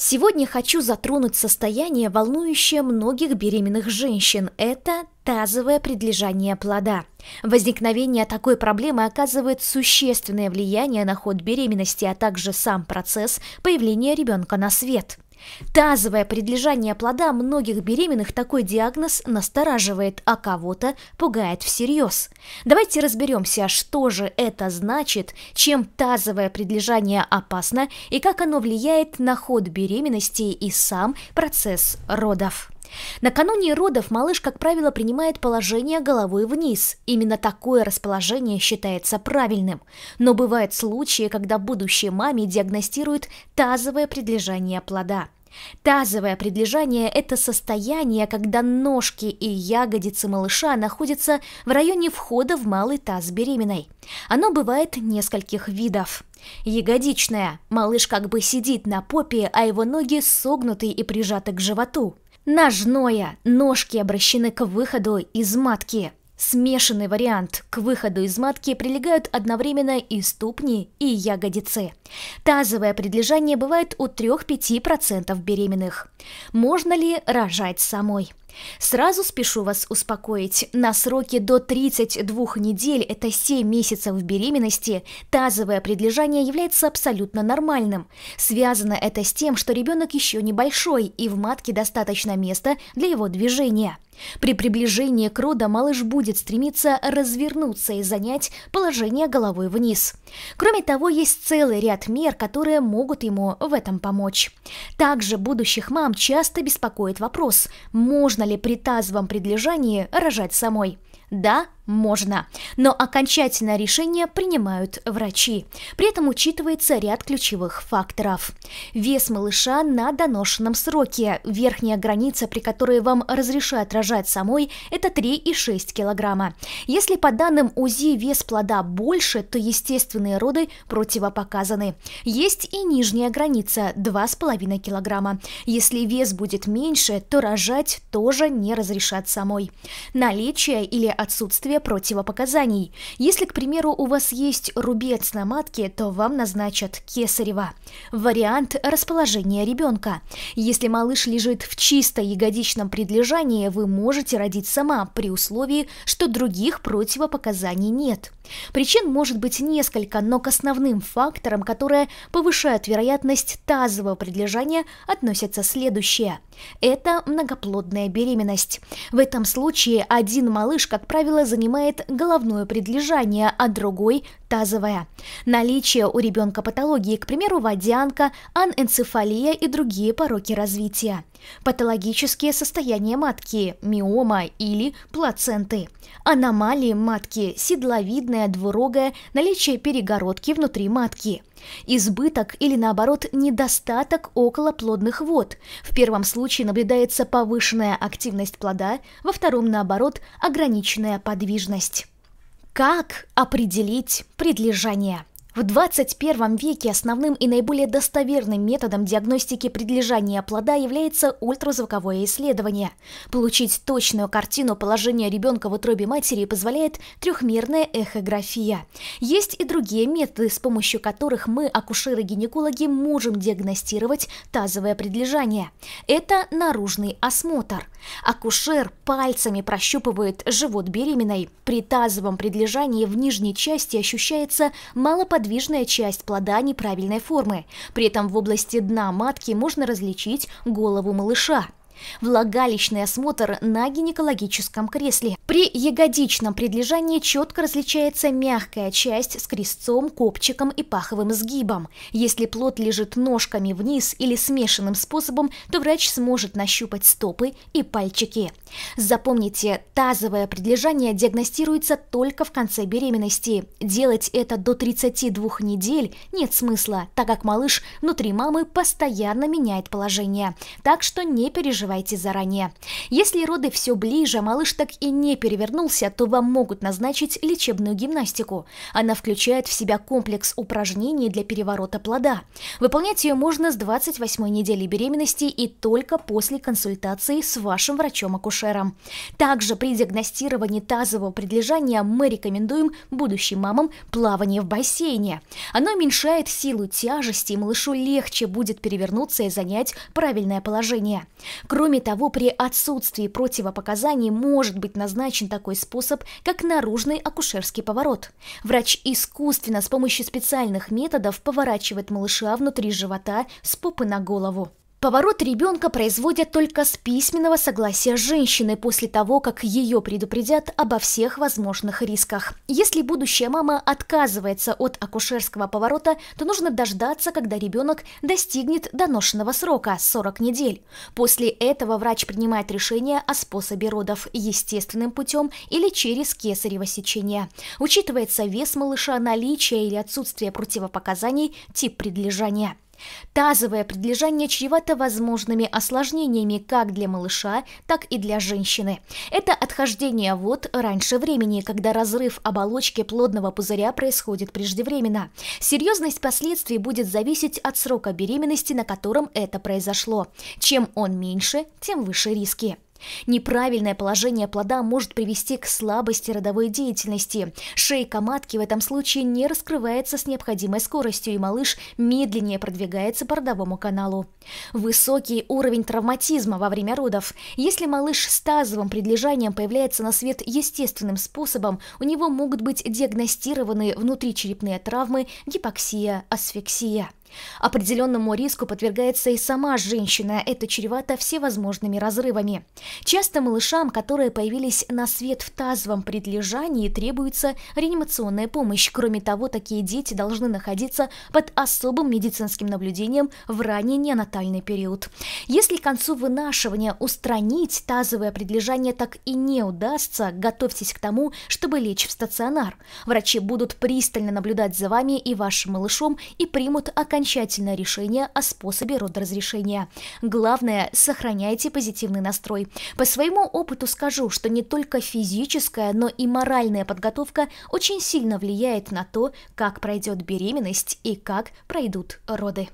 Сегодня хочу затронуть состояние, волнующее многих беременных женщин. Это тазовое предлежание плода. Возникновение такой проблемы оказывает существенное влияние на ход беременности, а также сам процесс появления ребенка на свет. Тазовое предлежание плода многих беременных такой диагноз настораживает, а кого-то пугает всерьез. Давайте разберемся, что же это значит, чем тазовое предлежание опасно и как оно влияет на ход беременности и сам процесс родов. Накануне родов малыш, как правило, принимает положение головой вниз. Именно такое расположение считается правильным. Но бывают случаи, когда будущей маме диагностируют тазовое предлежание плода. Тазовое предлежание – это состояние, когда ножки и ягодицы малыша находятся в районе входа в малый таз беременной. Оно бывает нескольких видов. Ягодичное. Малыш как бы сидит на попе, а его ноги согнуты и прижаты к животу. Ножное. Ножки обращены к выходу из матки. Смешанный вариант. К выходу из матки прилегают одновременно и ступни, и ягодицы. Тазовое предлежание бывает у 3-5% беременных. Можно ли рожать самой? Сразу спешу вас успокоить. На сроке до 32 недель, это 7 месяцев в беременности, тазовое предлежание является абсолютно нормальным. Связано это с тем, что ребенок еще небольшой и в матке достаточно места для его движения. При приближении к роду малыш будет стремиться развернуться и занять положение головой вниз. Кроме того, есть целый ряд мер, которые могут ему в этом помочь. Также будущих мам часто беспокоит вопрос, можно можно ли при тазовом предлежании рожать самой. Да, можно. Но окончательное решение принимают врачи. При этом учитывается ряд ключевых факторов. Вес малыша на доношенном сроке. Верхняя граница, при которой вам разрешают рожать самой, это 3,6 килограмма. Если по данным УЗИ вес плода больше, то естественные роды противопоказаны. Есть и нижняя граница 2,5 килограмма. Если вес будет меньше, то рожать тоже не разрешат самой. Наличие или отсутствие противопоказаний. Если, к примеру, у вас есть рубец на матке, то вам назначат кесарева. Вариант расположения ребенка. Если малыш лежит в чисто ягодичном предлежании, вы можете родить сама при условии, что других противопоказаний нет. Причин может быть несколько, но к основным факторам, которые повышают вероятность тазового предлежания, относятся следующее. Это многоплодная беременность. В этом случае один малыш, как правило, занимает головное предлежание, а другой тазовая. Наличие у ребенка патологии, к примеру, водянка, анэнцефалия и другие пороки развития. Патологические состояния матки, миома или плаценты. Аномалии матки, седловидная, двурогая, наличие перегородки внутри матки. Избыток или наоборот недостаток околоплодных вод. В первом случае наблюдается повышенная активность плода, во втором наоборот ограниченная подвижность. Как определить предлежание? В 21 веке основным и наиболее достоверным методом диагностики предлежания плода является ультразвуковое исследование. Получить точную картину положения ребенка в утробе матери позволяет трехмерная эхография. Есть и другие методы, с помощью которых мы, акушеры-гинекологи, можем диагностировать тазовое предлежание. Это наружный осмотр. Акушер пальцами прощупывает живот беременной. При тазовом предлежании в нижней части ощущается малоподъемность подвижная часть плода неправильной формы. При этом в области дна матки можно различить голову малыша. Влагалищный осмотр на гинекологическом кресле. При ягодичном предлежании четко различается мягкая часть с крестцом, копчиком и паховым сгибом. Если плод лежит ножками вниз или смешанным способом, то врач сможет нащупать стопы и пальчики. Запомните, тазовое предлежание диагностируется только в конце беременности. Делать это до 32 недель нет смысла, так как малыш внутри мамы постоянно меняет положение. Так что не переживайте спрашивайте заранее. Если роды все ближе, малыш так и не перевернулся, то вам могут назначить лечебную гимнастику. Она включает в себя комплекс упражнений для переворота плода. Выполнять ее можно с 28 недели беременности и только после консультации с вашим врачом-акушером. Также при диагностировании тазового предлежания мы рекомендуем будущим мамам плавание в бассейне. Оно уменьшает силу тяжести, и малышу легче будет перевернуться и занять правильное положение. Кроме того, при отсутствии противопоказаний может быть назначен такой способ, как наружный акушерский поворот. Врач искусственно с помощью специальных методов поворачивает малыша внутри живота с попы на голову. Поворот ребенка производят только с письменного согласия женщины после того, как ее предупредят обо всех возможных рисках. Если будущая мама отказывается от акушерского поворота, то нужно дождаться, когда ребенок достигнет доношенного срока – 40 недель. После этого врач принимает решение о способе родов – естественным путем или через кесарево сечение. Учитывается вес малыша, наличие или отсутствие противопоказаний, тип предлежания. Тазовое предлежание чревато возможными осложнениями как для малыша, так и для женщины. Это отхождение вод раньше времени, когда разрыв оболочки плодного пузыря происходит преждевременно. Серьезность последствий будет зависеть от срока беременности, на котором это произошло. Чем он меньше, тем выше риски. Неправильное положение плода может привести к слабости родовой деятельности. Шейка матки в этом случае не раскрывается с необходимой скоростью, и малыш медленнее продвигается по родовому каналу. Высокий уровень травматизма во время родов. Если малыш с тазовым предлежанием появляется на свет естественным способом, у него могут быть диагностированы внутричерепные травмы, гипоксия, асфиксия. Определенному риску подвергается и сама женщина, это чревато всевозможными разрывами. Часто малышам, которые появились на свет в тазовом предлежании, требуется реанимационная помощь. Кроме того, такие дети должны находиться под особым медицинским наблюдением в ранний неонатальный период. Если к концу вынашивания устранить тазовое предлежание так и не удастся, готовьтесь к тому, чтобы лечь в стационар. Врачи будут пристально наблюдать за вами и вашим малышом и примут окончательное окончательное решение о способе родоразрешения. Главное, сохраняйте позитивный настрой. По своему опыту скажу, что не только физическая, но и моральная подготовка очень сильно влияет на то, как пройдет беременность и как пройдут роды.